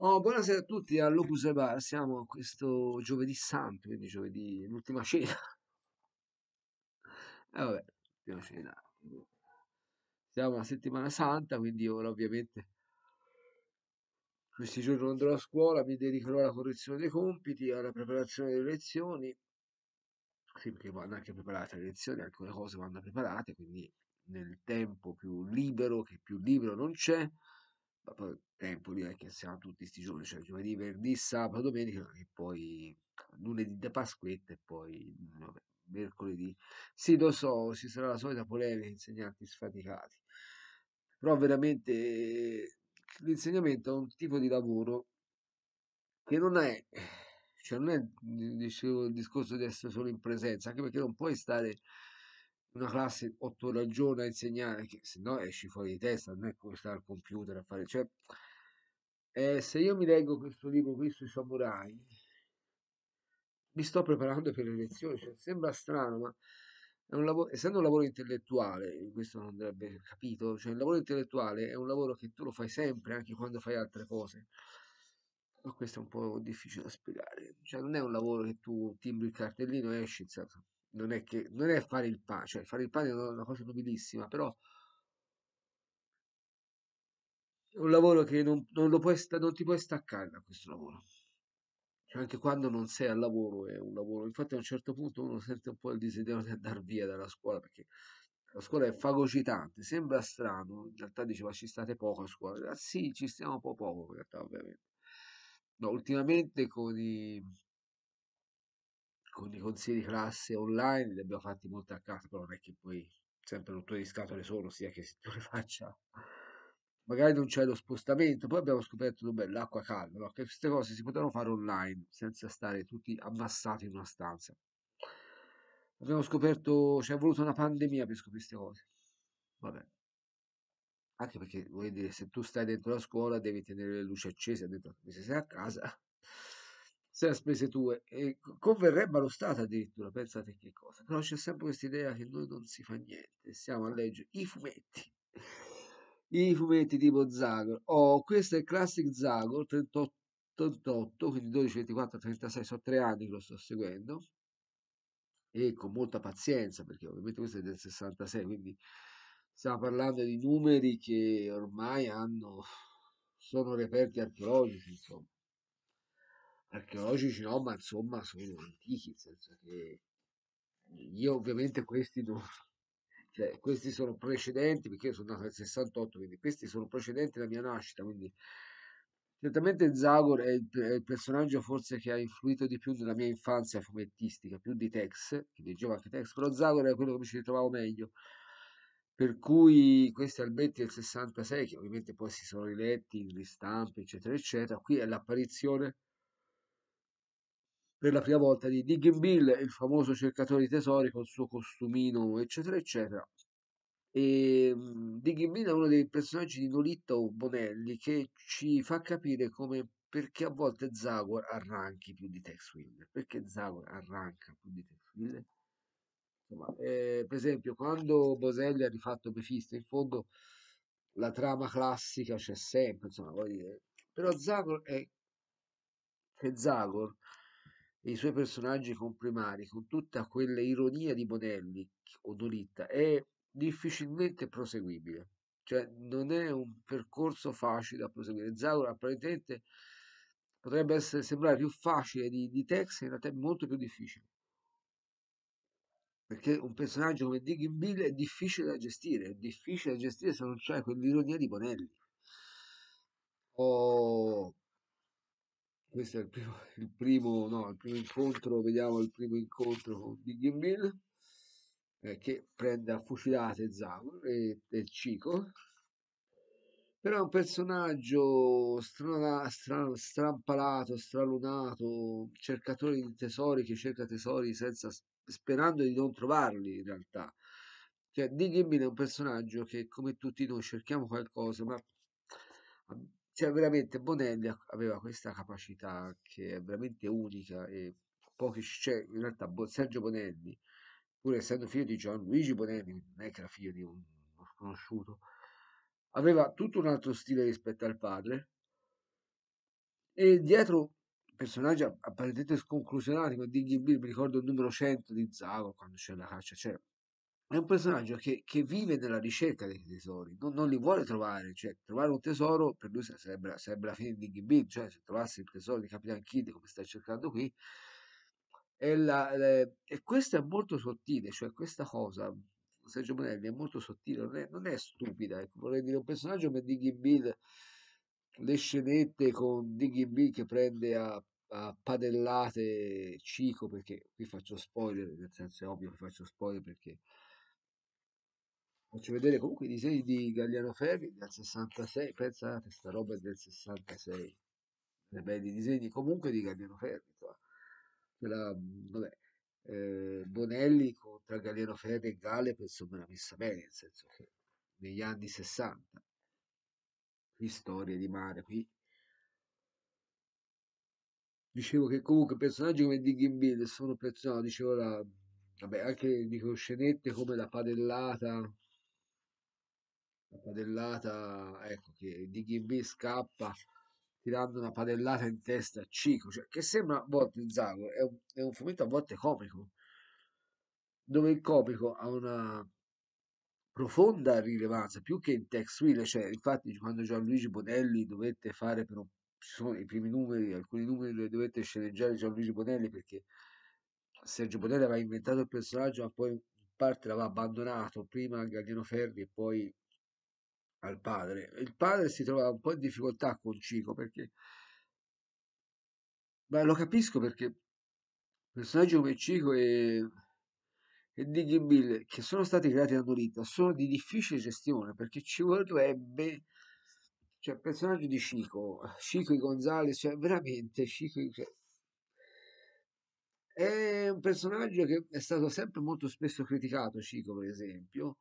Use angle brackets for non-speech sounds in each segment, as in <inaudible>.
Oh, buonasera a tutti all'Opus Bar, siamo questo giovedì santo, quindi giovedì, l'ultima cena. E <laughs> eh, vabbè, l'ultima cena. Siamo alla settimana santa, quindi ora ovviamente questi giorni non andrò a scuola, mi dedicherò alla correzione dei compiti, alla preparazione delle lezioni. Sì, perché vanno anche preparate le lezioni, alcune cose vanno preparate, quindi nel tempo più libero, che più libero non c'è, poi poi Empoli è eh, che siamo tutti sti giorni, cioè giovedì, venerdì, sabato, domenica e poi lunedì da Pasquetta e poi vabbè, mercoledì. Sì, lo so, ci sarà la solita polemica, insegnanti sfaticati, però veramente l'insegnamento è un tipo di lavoro che non è, cioè non è dicevo, il discorso di essere solo in presenza, anche perché non puoi stare una classe otto ore al giorno a insegnare, che se no esci fuori di testa, non è come stare al computer a fare. Cioè, eh, se io mi leggo questo libro qui sui samurai, mi sto preparando per le lezioni, cioè, sembra strano, ma un lavoro, essendo un lavoro intellettuale, questo non andrebbe capito, cioè il lavoro intellettuale è un lavoro che tu lo fai sempre, anche quando fai altre cose. Ma questo è un po' difficile da spiegare, cioè non è un lavoro che tu timbri il cartellino e esci, insomma non è, che, non è fare il pane, cioè fare il pane è una cosa nobilissima, però è un lavoro che non, non, lo puoi, non ti puoi staccare da questo lavoro. Cioè anche quando non sei al lavoro è un lavoro. Infatti a un certo punto uno sente un po' il desiderio di andare via dalla scuola perché la scuola è fagocitante, sembra strano, in realtà dice ma ci state poco a scuola. Ah, sì, ci stiamo un po' poco in realtà ovviamente. No, ultimamente con i, con i consigli di classe online, li abbiamo fatti molto a casa, però non è che poi sempre rotture di scatole sono, sia che se tu le faccia magari non c'è lo spostamento. Poi abbiamo scoperto beh, l'acqua calda, no? che queste cose si potevano fare online senza stare tutti ammassati in una stanza. Abbiamo scoperto, ci è voluta una pandemia per scoprire queste cose. Vabbè. Anche perché vuol dire, se tu stai dentro la scuola devi tenere le luci accese, dentro, se sei a casa se la spese tue e converrebbe allo Stato addirittura, pensate che cosa, però c'è sempre questa idea che noi non si fa niente, siamo a leggere i fumetti, i fumetti tipo Zagor, oh, questo è il Classic Zagor 38, 38, quindi 12, 24, 36, sono tre anni che lo sto seguendo e con molta pazienza perché ovviamente questo è del 66, quindi stiamo parlando di numeri che ormai hanno, sono reperti archeologici insomma archeologici no, ma insomma sono antichi, nel senso che io ovviamente questi non, <laughs> cioè, questi sono precedenti, perché io sono nato nel 68, quindi questi sono precedenti alla mia nascita, quindi certamente Zagor è il, è il personaggio forse che ha influito di più nella mia infanzia fumettistica, più di Tex, che leggeva anche Tex, però Zagor è quello che mi ci ritrovavo meglio. Per cui questi albetti del 66, che ovviamente poi si sono riletti in ristampe, eccetera, eccetera, qui è l'apparizione per la prima volta di Diggin Bill, il famoso cercatore di tesori col suo costumino, eccetera, eccetera. E ehm, Diggin Bill è uno dei personaggi di Nolitta o Bonelli che ci fa capire come perché a volte Zagor arranchi più di Tex Wheeler, perché Zagor arranca più di Tex Wheeler. Insomma, eh, per esempio, quando Boselli ha rifatto Mephisto, in fondo la trama classica c'è sempre, insomma, voglio dire. Però Zagor è che Zagor e i suoi personaggi comprimari, con tutta quell'ironia di Bonelli o Dolitta, è difficilmente proseguibile. Cioè, non è un percorso facile da proseguire. Zaura apparentemente potrebbe essere, sembrare più facile di, di Tex, in realtà è molto più difficile. Perché un personaggio come Digging Bill è difficile da gestire, è difficile da gestire se non c'è quell'ironia di Bonelli. O oh, questo è il primo, <laughs> il primo, no, il primo incontro, vediamo il primo incontro con Diggy Mill eh, che prende a fucilate Zaun e, e Chico però è un personaggio strana, strana, strampalato, stralunato, cercatore di tesori che cerca tesori senza, sperando di non trovarli in realtà. Cioè, Dick è un personaggio che come tutti noi cerchiamo qualcosa, ma cioè, veramente Bonelli aveva questa capacità che è veramente unica e pochi cioè, in realtà Sergio Bonelli, pur essendo figlio di Gianluigi Bonelli, non è che era figlio di un, uno sconosciuto, aveva tutto un altro stile rispetto al padre e dietro personaggi apparentemente sconclusionati con Dinghy Bill, mi ricordo il numero 100 di Zago quando c'è la caccia, cioè è un personaggio che, che vive nella ricerca dei tesori, non, non, li vuole trovare, cioè trovare un tesoro per lui sarebbe, sarebbe la fine di Digging cioè se trovasse il tesoro di Capitan Kidd come sta cercando qui, e, la, le, e, questo è molto sottile, cioè questa cosa, Sergio Bonelli è molto sottile, non è, non è stupida, ecco, vorrei dire un personaggio come Digging Bill, le scenette con Digging Bill che prende a a padellate Cico perché qui faccio spoiler, nel senso è ovvio che faccio spoiler perché faccio vedere comunque i disegni di Galliano Ferri del 66 pensate sta roba è del 66 dei bei disegni comunque di Galliano Ferri qua. Quella, vabbè, eh, Bonelli contro Galliano Ferri e Gale penso me l'ha messa bene nel senso che negli anni 60 qui storie di mare qui dicevo che comunque personaggi come Dick Bill sono personaggi dicevo la, vabbè, anche dico scenette come la padellata la padellata, ecco che di Ghibli scappa tirando una padellata in testa a Cico, cioè, che sembra a volte il Zago, è un, è un fumetto a volte comico, dove il comico ha una profonda rilevanza, più che in text wheel, cioè infatti quando Gianluigi Bonelli dovette fare per un, ci sono i primi numeri, alcuni numeri dove dovette sceneggiare Gianluigi Bonelli perché Sergio Bonelli aveva inventato il personaggio ma poi in parte l'aveva abbandonato, prima Gagliano Ferri e poi al padre. Il padre si trova un po' in difficoltà con Cico perché... Ma lo capisco perché personaggi come Cico e, e Diggy Bill, che sono stati creati da Dorita, sono di difficile gestione perché ci vorrebbe... Cioè, il personaggio di Cico, Cico e Gonzales, cioè veramente Cico... Cioè, è un personaggio che è stato sempre molto spesso criticato, Cico per esempio,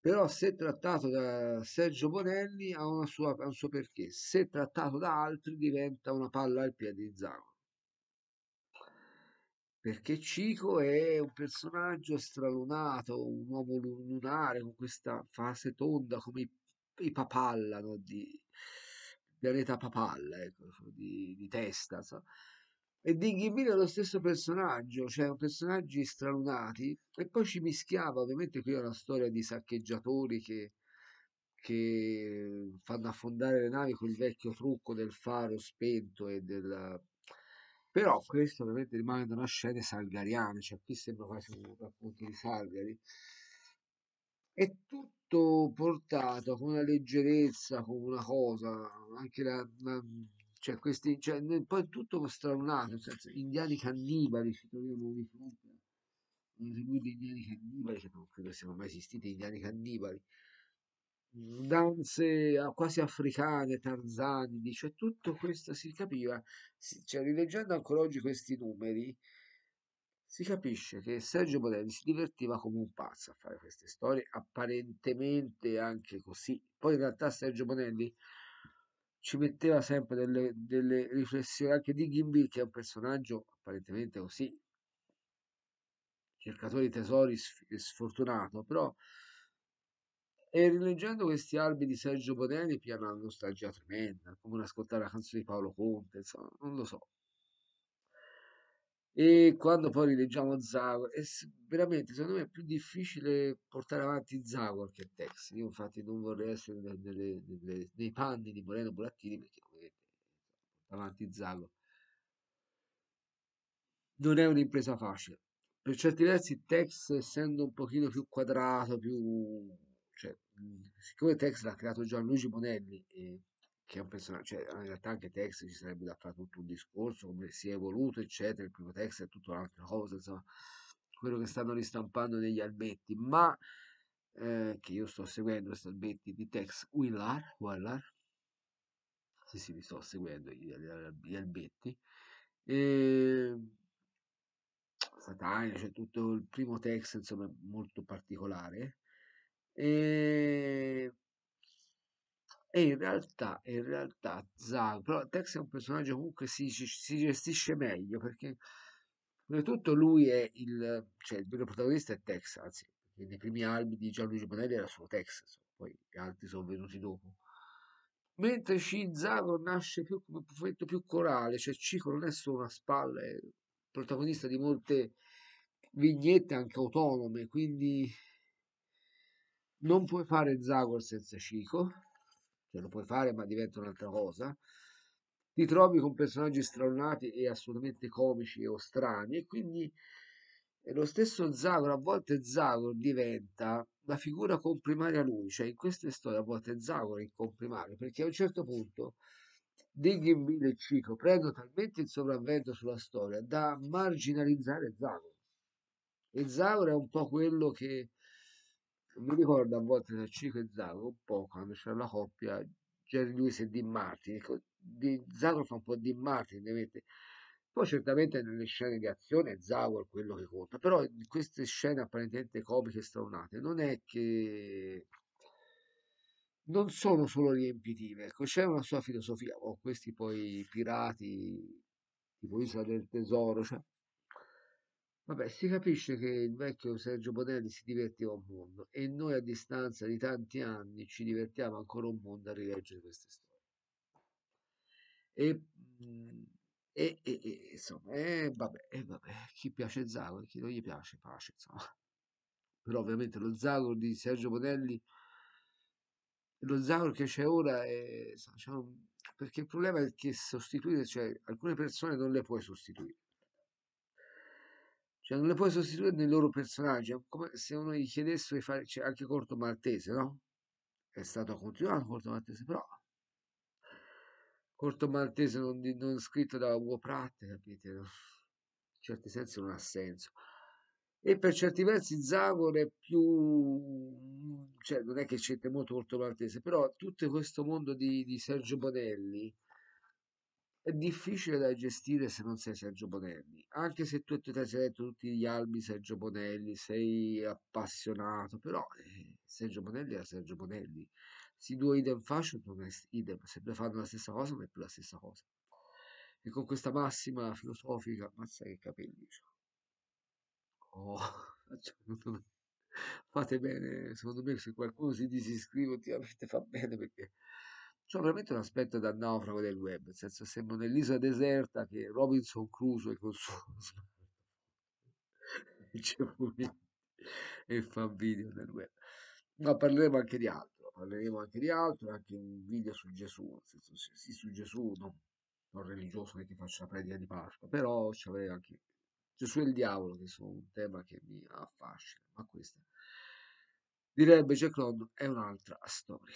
però se trattato da Sergio Bonelli ha, sua, ha, un suo perché, se trattato da altri diventa una palla al piede di Zago. Perché Cico è un personaggio stralunato, un uomo lunare con questa fase tonda come i, i papalla, no? di pianeta papalla, ecco, di, di testa. So e di Ghimbino è lo stesso personaggio, cioè personaggi stralunati, e poi ci mischiava ovviamente qui è una storia di saccheggiatori che, che, fanno affondare le navi con il vecchio trucco del faro spento e del... Però questo ovviamente rimane da una scena salgariana, cioè qui sembra quasi un racconto di Salgari. È tutto portato con una leggerezza, con una cosa, anche la, la cioè questi, cioè, poi tutto straunato, cioè, cioè indiani cannibali, ci troviamo di fronte a una tribù di indiani cannibali, che non credo siano mai esistiti indiani cannibali, danze ah, quasi africane, tarzanidi, cioè tutto questo si capiva, cioè, rileggendo ancora oggi questi numeri, si capisce che Sergio Bonelli si divertiva come un pazzo a fare queste storie, apparentemente anche così. Poi in realtà Sergio Bonelli ci metteva sempre delle, delle riflessioni anche di Gimby che è un personaggio apparentemente così cercatore di tesori sfortunato però e rileggendo questi albi di Sergio Bonelli piano una nostalgia tremenda come ascoltare la canzone di Paolo Conte insomma non lo so e quando poi rileggiamo Zagor, è veramente secondo me è più difficile portare avanti Zagor che Tex. Io infatti non vorrei essere nelle, nelle, nelle, nei panni di Moreno Burattini perché ovviamente avanti Zagor non è un'impresa facile. Per certi versi Tex essendo un pochino più quadrato, più... Cioè, siccome Tex l'ha creato già Luigi Bonelli e che è un personaggio, cioè in realtà anche Tex ci sarebbe da fare tutto un discorso, come si è evoluto, eccetera, il primo Tex è tutta un'altra cosa, insomma, quello che stanno ristampando negli albetti, ma eh, che io sto seguendo questi albetti di Tex Willar, Willar, sì sì, vi sto seguendo gli, gli albetti, e ehm, Satania, cioè tutto il primo Tex, insomma, molto particolare, e ehm, e in realtà, in realtà Zaro, però Tex è un personaggio comunque si, si gestisce meglio perché prima di tutto lui è il, cioè il vero protagonista è Tex, anzi nei primi albi di Gianluigi Bonelli era solo Tex, poi gli altri sono venuti dopo. Mentre Shizaro nasce più come un profetto più corale, cioè Cico non è solo una spalla, è protagonista di molte vignette anche autonome, quindi non puoi fare Zagor senza Cico, cioè lo puoi fare ma diventa un'altra cosa, ti trovi con personaggi straordinari e assolutamente comici o strani e quindi lo stesso Zagor, a volte Zagor diventa la figura comprimaria a lui, cioè in queste storie a volte Zagor è il comprimario, perché a un certo punto Digginville e Cico prendono talmente il sopravvento sulla storia da marginalizzare Zagor. E Zagor è un po' quello che mi ricordo a volte da Cico e Zago un po' quando c'era la coppia Jerry Lewis e Dean Martin ecco, di Zago fa un po' Dean Martin ovviamente. poi certamente nelle scene di azione Zago è quello che conta però in queste scene apparentemente comiche e straunate non è che non sono solo riempitive ecco, c'è una sua filosofia o oh, questi poi pirati tipo Isola del Tesoro cioè Vabbè, si capisce che il vecchio Sergio Bonelli si divertiva un mondo e noi a distanza di tanti anni ci divertiamo ancora un mondo a rileggere queste storie. E, mm, e, e, e insomma, e vabbè, e vabbè, chi piace Zagor, chi non gli piace, pace, insomma. Però ovviamente lo Zagor di Sergio Bonelli, lo Zagor che c'è ora, è, insomma, un, perché il problema è che sostituire, cioè alcune persone non le puoi sostituire cioè, non le puoi sostituire nei loro personaggi, è come se uno gli chiedesse di fare cioè, anche Corto Maltese, no? È stato continuato Corto Maltese, però Corto Maltese non, non scritto da Ugo Pratt, capite? No? In certi sensi non ha senso e per certi versi Zagor è più cioè non è che c'entra molto Corto Maltese però tutto questo mondo di, di Sergio Bonelli è difficile da gestire se non sei Sergio Bonelli. Anche se tu ti sei letto tutti gli albi Sergio Bonelli, sei appassionato, però eh, Sergio Bonelli era Sergio Bonelli. Si due idem faccio, non è idem, sempre fanno la stessa cosa non è più la stessa cosa. E con questa massima filosofica, mazza che capelli Oh, <laughs> fate bene, secondo me se qualcuno si disiscrive ultimamente fa bene perché c'è veramente un aspetto da naufrago del web, nel senso sembra un'isola deserta che Robinson Crusoe con il suo <laughs> smartphone e fa video nel web. Ma parleremo anche di altro, parleremo anche di altro, anche un video su Gesù, nel senso, sì su Gesù, non, non religioso che ti faccia la predica di Pasqua, però c'è anche Gesù e il diavolo, che sono un tema che mi affascina, ma questa direbbe Jack London è un'altra storia.